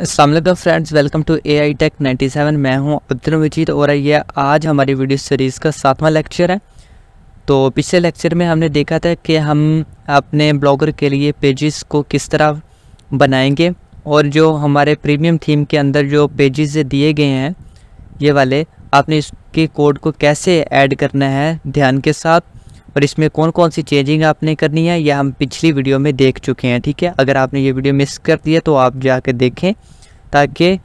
अल्लाम friends welcome to A I tech ninety seven मैं हूँ अब्दुल मजीद और ये आज हमारी वीडियो सीरीज़ का सातवां लेक्चर है तो पिछले लेक्चर में हमने देखा था कि हम अपने ब्लॉगर के लिए पेजेस को किस तरह बनाएंगे और जो हमारे प्रीमियम थीम के अंदर जो पेजेस दिए गए हैं ये वाले आपने इसके कोड को कैसे ऐड करना है ध्यान के साथ और इसमें कौन कौन सी चेंजिंग आपने करनी है यह हम पिछली वीडियो में देख चुके हैं ठीक है अगर आपने ये वीडियो मिस कर दिया तो आप जाके देखें ताकि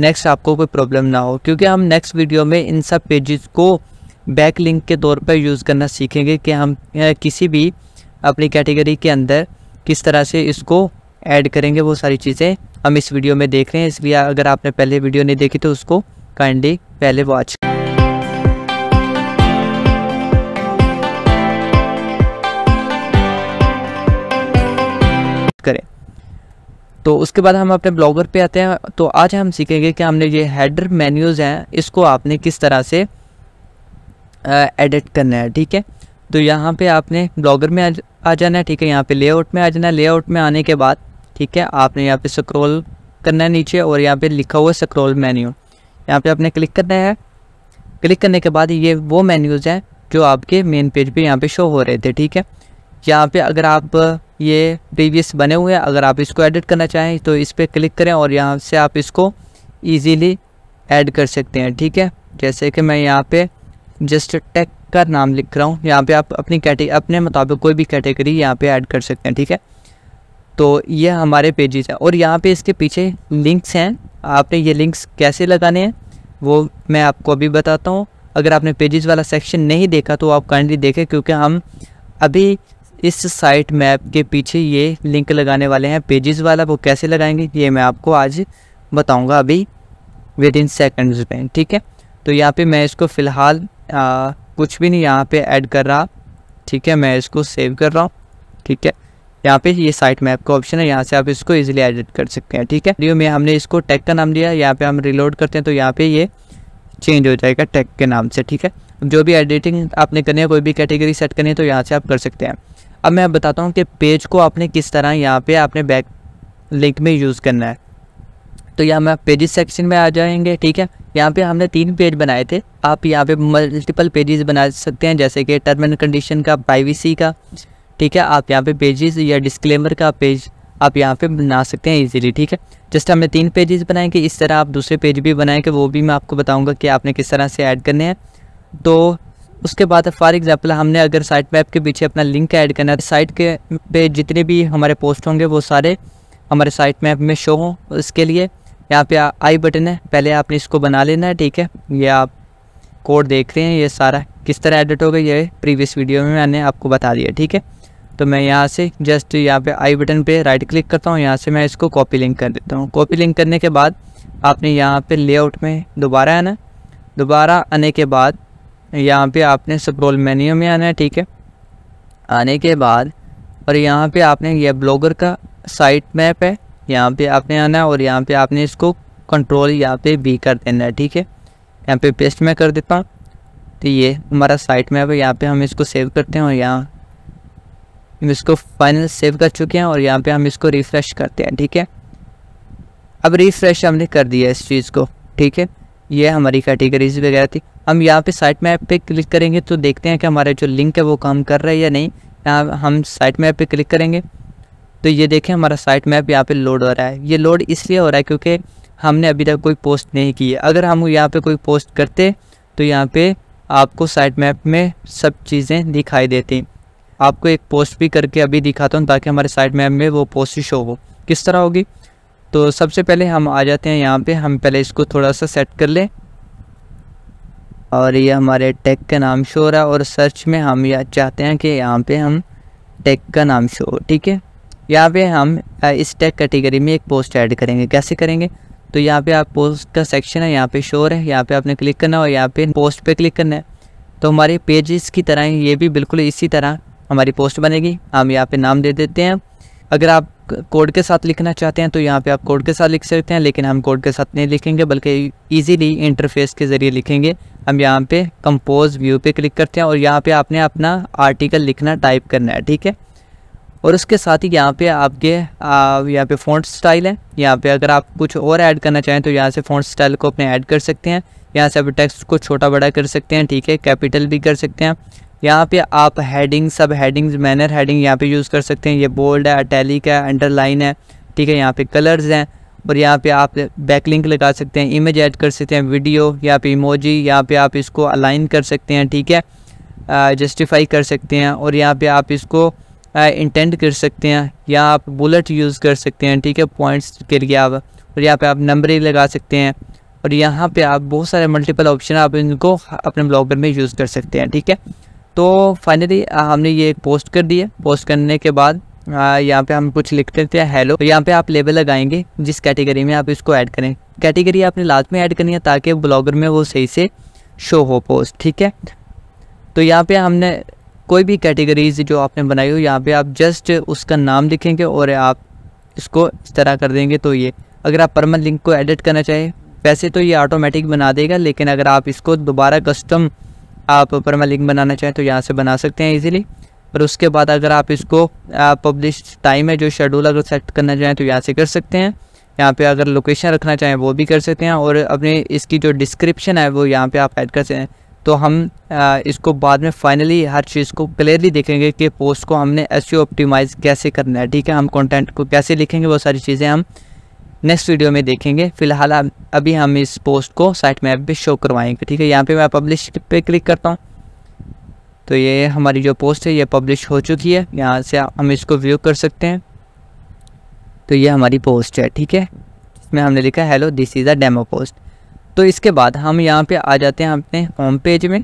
नेक्स्ट आपको कोई प्रॉब्लम ना हो क्योंकि हम नेक्स्ट वीडियो में इन सब पेजेस को बैक लिंक के तौर पर यूज़ करना सीखेंगे कि हम किसी भी अपनी कैटेगरी के अंदर किस तरह से इसको ऐड करेंगे वो सारी चीज़ें हम इस वीडियो में देख रहे हैं इसलिए अगर आपने पहले वीडियो नहीं देखी तो उसको काइंडली पहले वॉच करें तो उसके बाद हम अपने ब्लॉगर पे आते हैं तो आज हम सीखेंगे कि हमने ये हेडर मेन्यूज़ हैं इसको आपने किस तरह से एडिट करना है ठीक है तो यहाँ पे आपने ब्लॉगर में आ जाना है ठीक है यहाँ पे लेआउट में आ जाना है लेआउट में आने के बाद ठीक है आपने यहाँ पे स्क्रॉल करना है नीचे और यहाँ पे लिखा हुआ स्क्रॉल मेन्यू यहाँ पे आपने क्लिक करना है क्लिक करने के बाद ये वो मेन्यूज़ हैं जो आपके मेन पेज पे यहाँ पे शो हो रहे थे ठीक है यहाँ पे अगर आप ये प्रीवियस बने हुए हैं अगर आप इसको एडिट करना चाहें तो इस पर क्लिक करें और यहाँ से आप इसको ईजीली एड कर सकते हैं ठीक है जैसे कि मैं यहाँ पर जस्ट टेक का नाम लिख रहा हूँ यहाँ पे आप अपनी कैटे अपने मुताबिक कोई भी कैटेगरी यहाँ पे ऐड कर सकते हैं ठीक है तो ये हमारे पेजेस हैं और यहाँ पे इसके पीछे लिंक्स हैं आपने ये लिंक्स कैसे लगाने हैं वो मैं आपको अभी बताता हूँ अगर आपने पेजेस वाला सेक्शन नहीं देखा तो आप काइंडली देखें क्योंकि हम अभी इस साइट मैप के पीछे ये लिंक लगाने वाले हैं पेजेस वाला वो कैसे लगाएंगे ये मैं आपको आज बताऊँगा अभी विद इन सेकेंड्स में ठीक है तो यहाँ पे मैं इसको फ़िलहाल कुछ भी नहीं यहाँ पे ऐड कर रहा ठीक है मैं इसको सेव कर रहा हूँ ठीक है यहाँ पे ये साइट मैप का ऑप्शन है यहाँ से आप इसको ईजिली एडिट कर सकते हैं ठीक है वीडियो में हमने इसको टैग का नाम दिया यहाँ पर हम रिलोड करते हैं तो यहाँ पर ये चेंज हो जाएगा टैग के नाम से ठीक है जो भी एडिटिंग आपने करनी है कोई भी कैटेगरी सेट करनी है तो यहाँ से आप कर सकते हैं अब मैं बताता हूँ कि पेज को आपने किस तरह यहाँ पे आपने बैक लिंक में यूज़ करना है तो यहाँ में आप पेजेस सेक्शन में आ जाएंगे ठीक है यहाँ पे हमने तीन पेज बनाए थे आप यहाँ पे मल्टीपल पेजेस बना सकते हैं जैसे कि टर्म एंड कंडीशन का प्राइवेसी का ठीक है आप यहाँ पे पेजेस या डिस्क्लेमर का पेज आप यहाँ पे बना सकते हैं इजीली ठीक है जस्ट हमने तीन पेजेस बनाए कि इस तरह आप दूसरे पेज भी बनाएँ कि वो भी मैं आपको बताऊँगा कि आपने किस तरह से ऐड करने हैं तो उसके बाद फॉर एग्जाम्पल हमने अगर साइट मैप के पीछे अपना लिंक ऐड करना है साइट तो के पे जितने भी हमारे पोस्ट होंगे वो सारे हमारे साइट मैप में शो हों इसके लिए यहाँ पे आई बटन है पहले आपने इसको बना लेना है ठीक है ये आप कोड देख रहे हैं ये सारा किस तरह एडिट होगा ये प्रीवियस वीडियो में मैंने आपको बता दिया ठीक है तो मैं यहाँ से जस्ट यहाँ पे आई बटन पे राइट क्लिक करता हूँ यहाँ से मैं इसको कॉपी लिंक कर देता हूँ कॉपी लिंक करने के बाद आपने यहाँ पे लेआउट में दोबारा आना दोबारा आने के बाद यहाँ पे आपने स्क्रोल मेन्यू में आना है ठीक है आने के बाद और यहाँ पे आपने ये ब्लॉगर का साइट मैप है यहाँ पे आपने आना है और यहाँ पे आपने इसको कंट्रोल यहाँ पे बी कर देना है ठीक है यहाँ पे पेस्ट मैं कर देता हूँ तो ये हमारा साइट मैप है यहाँ पे हम इसको सेव करते हैं और यहाँ हम इसको फाइनल सेव कर चुके हैं और यहाँ पे हम इसको रिफ़्रेश करते हैं ठीक है अब रिफ़्रेश हमने कर दिया इस चीज़ को ठीक है ये हमारी कैटेगरीज वगैरह थी हम यहाँ पे साइट मैप पे क्लिक करेंगे तो देखते हैं कि हमारा जो लिंक है वो काम कर रहा है या नहीं यहाँ हम साइट मैप पे क्लिक करेंगे तो ये देखें हमारा साइट मैप यहाँ पे लोड हो रहा है ये लोड इसलिए हो रहा है क्योंकि हमने अभी तक कोई पोस्ट नहीं की है अगर हम यहाँ पे कोई पोस्ट करते तो यहाँ पर आपको साइट मैप में सब चीज़ें दिखाई देती आपको एक पोस्ट भी करके अभी दिखाता हूँ ताकि हमारे साइट मैप में वो पोस्ट शो हो किस तरह होगी तो सबसे पहले हम आ जाते हैं यहाँ पे हम पहले इसको थोड़ा सा सेट कर लें और ये हमारे टेक का नाम शो रहा है और सर्च में हम यह चाहते हैं कि यहाँ पे हम टेक का नाम शो हो ठीक है यहाँ पे हम इस टेक कैटेगरी में एक पोस्ट ऐड करेंगे कैसे करेंगे तो यहाँ पे आप पोस्ट का सेक्शन है यहाँ पे शोर है यहाँ पे आपने क्लिक करना है और यहाँ पे पोस्ट पे क्लिक करना है तो हमारे पेजेस की तरह ये भी बिल्कुल इसी तरह हमारी पोस्ट बनेगी हम यहाँ पे नाम दे देते हैं अगर आप कोड के साथ लिखना चाहते हैं तो यहाँ पे आप कोड के साथ लिख सकते हैं लेकिन हम कोड के साथ नहीं लिखेंगे बल्कि इजीली इंटरफेस के ज़रिए लिखेंगे हम यहाँ पे कंपोज व्यू पे क्लिक करते हैं और यहाँ पे आपने अपना आर्टिकल लिखना टाइप करना है ठीक है और उसके साथ ही यहाँ पे आपके यहाँ पे फोन स्टाइल है यहाँ पे अगर आप कुछ और ऐड करना चाहें तो यहाँ से फोन स्टाइल को अपने ऐड कर सकते हैं यहाँ से आप टेक्स्ट को छोटा बड़ा कर सकते हैं ठीक है कैपिटल भी कर सकते हैं यहाँ पे आप हेडिंग सब हेडिंग्स मैनर हेडिंग यहाँ पे यूज़ कर सकते हैं ये बोल्ड है अटैलिक है अंडरलाइन है ठीक है यहाँ पे कलर्स हैं और यहाँ पे आप बैकलिंक लगा सकते हैं इमेज ऐड कर सकते हैं वीडियो यहाँ पे इमोजी यहाँ पे आप इसको अलाइन कर सकते हैं ठीक है जस्टिफाई कर सकते हैं और यहाँ पे आप इसको इंटेंट कर सकते हैं या आप बुलेट यूज़ कर सकते हैं ठीक है पॉइंट्स के लिए आप और यहाँ पे आप नंबरिंग लगा सकते हैं और यहाँ पे आप बहुत सारे मल्टीपल ऑप्शन आप इनको अपने ब्लॉगर में यूज़ कर सकते हैं ठीक है तो फाइनली हमने ये पोस्ट कर दिया पोस्ट करने के बाद यहाँ पे हम कुछ लिख देते हैं हेलो तो यहाँ पे आप लेबल लगाएंगे जिस कैटेगरी में आप इसको ऐड करें कैटेगरी आपने लास्ट में ऐड करनी है ताकि ब्लॉगर में वो सही से शो हो पोस्ट ठीक है तो यहाँ पे हमने कोई भी कैटेगरीज जो आपने बनाई हो यहाँ पे आप जस्ट उसका नाम लिखेंगे और आप इसको इस तरह कर देंगे तो ये अगर आप परमन लिंक को एडिट करना चाहें वैसे तो ये ऑटोमेटिक बना देगा लेकिन अगर आप इसको दोबारा कस्टम आप में लिंक बनाना चाहें तो यहाँ से बना सकते हैं इजीली और उसके बाद अगर आप इसको पब्लिश टाइम है जो शेड्यूल अगर सेट करना चाहें तो यहाँ से कर सकते हैं यहाँ पे अगर लोकेशन रखना चाहें वो भी कर सकते हैं और अपने इसकी जो डिस्क्रिप्शन है वो यहाँ पे आप ऐड कर सकते हैं तो हम आ, इसको बाद में फाइनली हर चीज़ को क्लियरली देखेंगे कि पोस्ट को हमने एस ऑप्टिमाइज़ e कैसे करना है ठीक है हम कॉन्टेंट को कैसे लिखेंगे वो सारी चीज़ें हम नेक्स्ट वीडियो में देखेंगे फिलहाल आप अभी हम इस पोस्ट को साइट मैप पर शो करवाएंगे ठीक है यहाँ पे मैं पब्लिश पे क्लिक करता हूँ तो ये हमारी जो पोस्ट है ये पब्लिश हो चुकी है यहाँ से हम इसको व्यू कर सकते हैं तो ये हमारी पोस्ट है ठीक है इसमें हमने लिखा hello this is a demo post तो इसके बाद हम यहाँ पे आ जाते हैं अपने होम पेज में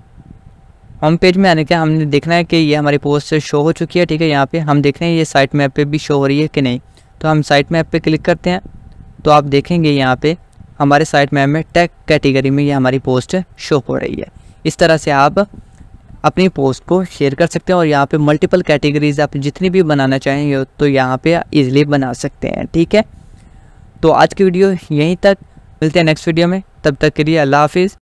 होम पेज में आने के हमने देखना है कि ये हमारी पोस्ट शो हो चुकी है ठीक है यहाँ पे हम देख रहे हैं ये साइट मैप पे भी शो हो रही है कि नहीं तो हम साइट मैप पे क्लिक करते हैं तो आप देखेंगे यहाँ पे हमारे साइट मैप में टैग कैटेगरी में ये हमारी पोस्ट शो हो रही है इस तरह से आप अपनी पोस्ट को शेयर कर सकते हैं और यहाँ पे मल्टीपल कैटेगरीज आप जितनी भी बनाना चाहेंगे तो यहाँ पे इजीली बना सकते हैं ठीक है तो आज की वीडियो यहीं तक मिलते हैं नेक्स्ट वीडियो में तब तक के लिए अल्लाह हाफिज़